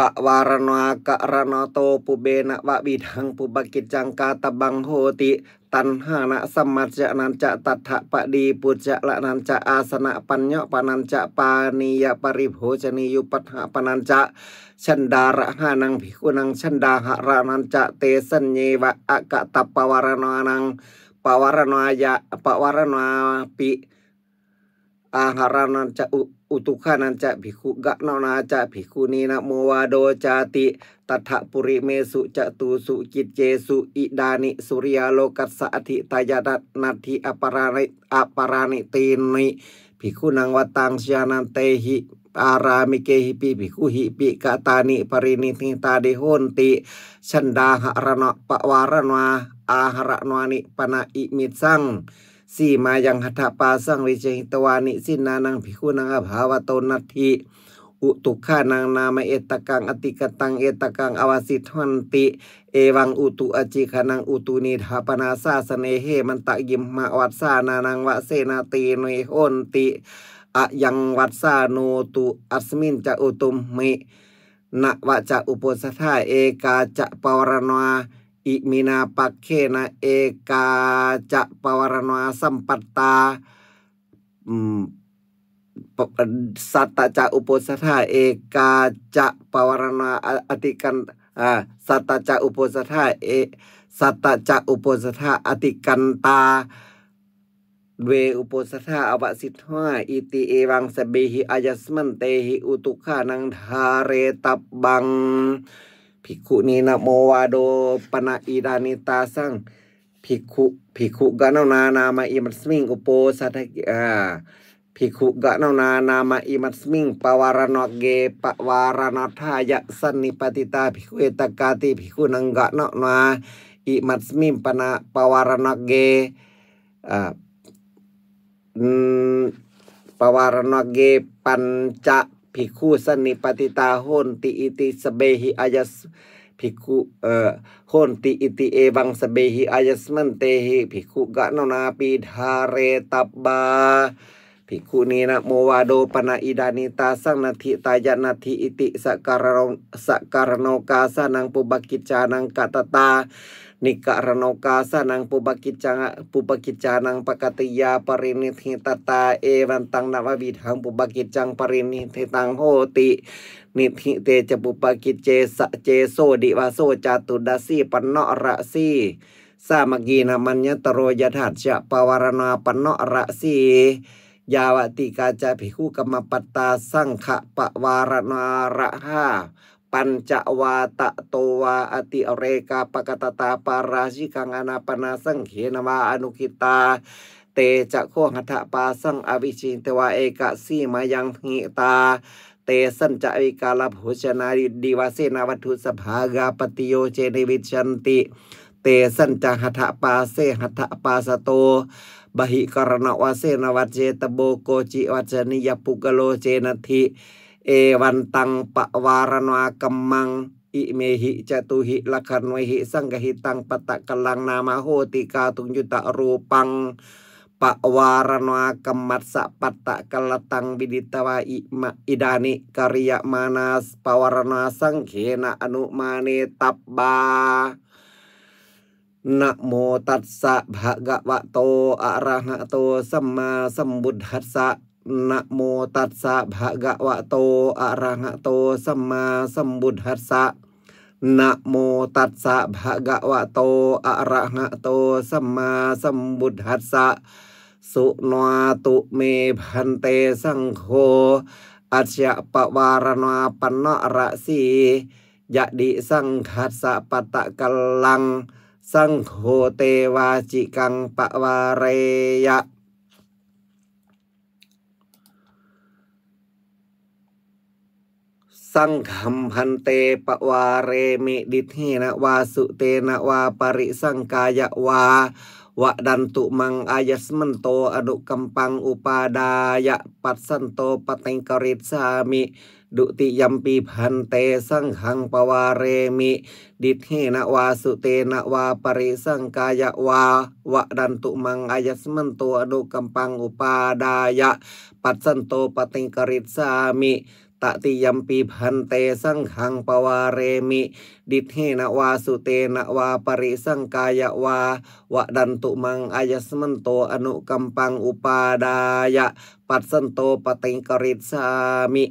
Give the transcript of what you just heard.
Pak warno aka rano to pu bena wa bidang pu bakit jangka tabang hoti tan hana samat ja nanca tatha pa di pu ja la nanca asana pani ya paniya paribho jani yu patha pananca cendara hanang biku nang cendaha rananca tesan wa aka tapa warno anang pa warno aja pa warno api ya Aharanan cak อุตุขานันจะภิคุกะนานาจะภิคุนีนะโมวาโดจาติตัทปุริเมสุจะตูสุกิจเจสุอิดานิสุริยโลกัสสะอธิตายดัตนาทิอปารานิอปารานิตินิภิคุนังวัตังชยานันเตหิปารามิเกหิปิภิกขุหิปิกะตานิปรินิทิตาเดโหนติชันดาหะระนะปะวารนวาอาหระนวานิปนาอิมิสังสี่มายังหัตถปาสังวิเชิตวานิสินานังพิคุนังอภาวโตนัตถิอุตุขานังนามเอตกังอติกตังเอตกังอวสิทวันติเอวังอุตุอจิขานังอุตุนิธาปนาซาสเนเฮมันตะยิมมาวัดสานานังวะเสนาตีนยโอนติอะยังวัดสาโนตุอัสมินจะอุตุมมินะวะจะอุปสทาเอกาจะปวรณาอิมินาปักเคนะเอกาจะปวารณาสัมปัตตาสัตตจะอุปสัทธาเอกาจะปวารณาอติกันสัตตจะอุปสัทธาเอสัตตจะอุปสัทธาอติกันตาเวอุปสัทธาอวสิทธาอิติเอวังสเบหิอายัสมันเตหิอุตุขานังธาเรตับบัง mo wado pana idanita sang Pikuk pikuk ga na na nama imat sming upo ki ah Pikuk ga na na nama imat sming pawarano ge pawarano thaya sanipatita pikuk etakati pikuk nang ga nau na imat sming pana pawarano ge ah hmm, pawarano ge panca Piku seni pati tahun ti iti sebehi ajas piku eh uh, hon ti iti evang sebehi ajas mentehi piku gak nona pid hare ภิกขุนีนะโมวาโดปนาอิดานิตาสังนาทิตายนาทิอิติสัการโนสัการโนกาสานังปุบกิจานังกัตตานิการโนกาสานังปุบกิจัาปุบกิจานังปกติยาปรินิทิตตาเอวันตังนววิทังปุบกิจังปรินิทิตังโหตินิทิเตจปุปกิจเจสะเจโซดิวาโซจาตุดาสีปนนระสีสามกีนามัญญตโรยถาชะปวารณาปนนระสียาวติกาจะภิคุกรรมปัตตาสังขะปะวารณาระหาปัญจวาตะโตวาอติอเรกาปกตตาปาราชิกังอนาปนาสังเขนมาอนุกิตาเตจะโคหัตปาสังอวิชินเทวาเอกสีมายังหิตาเตสัญจวิกาลภูชนาดีวาเสนาวัตถุสภากาปติโยเจนิวิชันติเตสัญจหัตปาเสหัตปาสโต bahi karna w a ั e na wace tebo k จ c i wacani ya pukalo ce n ั t h i e wantang pak waranwa kemang อิเมหิจตุหิละคันวหิสังกหิตังปะตะกลังนามาโหติกาตุงยุตะรูปังปะวารณากรรมัสสะปัตตะกลตังบิดิตวะอิมะอิดานิกริยมานาสปวารณาสังเขนะอนุมาเนตับบานะโมตัสสะภะคะวะโตอะระหะโตสัมมาสัมบุทธัสสะนะโมตัสสะภะคะวะโตอะระหะโตสัมมาสัมบุทธัสสะนะโมตัสสะภะคะวะโตอะระหะโตสัมมาสัมบุทธัสสะสุนวตุเมพันเตสังโฆอัจฉะปวารณาปนะระสียะดิสังคัสสะปะตะกัลลังสังโฆเตวาจิกังปะวาเรยะสังธมพันเตปะวาเรมิดิทีนะวาสุเตนะวาปริสังกายวาวะดันตุมังอายสมันโตอดุกัมปังอุปาดายะปัสสันโตปะเตงกริตสามิดุติยมปีพันเตสังขังปวาเรมิดิเนวาสุเตนวาปริสังกายวาวะดันตุมังอายสมันตัวอนุกัมปังอุปาดายะปัจสันโตปติงกริตสามิตติยมปีพันเตสังขังปวาเรมิดิเนวาสุเตนวาปริสังกายวาวะดันตุมังอายสมันโตอนุกัมปังอุปาดายะปัสสันโตปติงกริตสามิ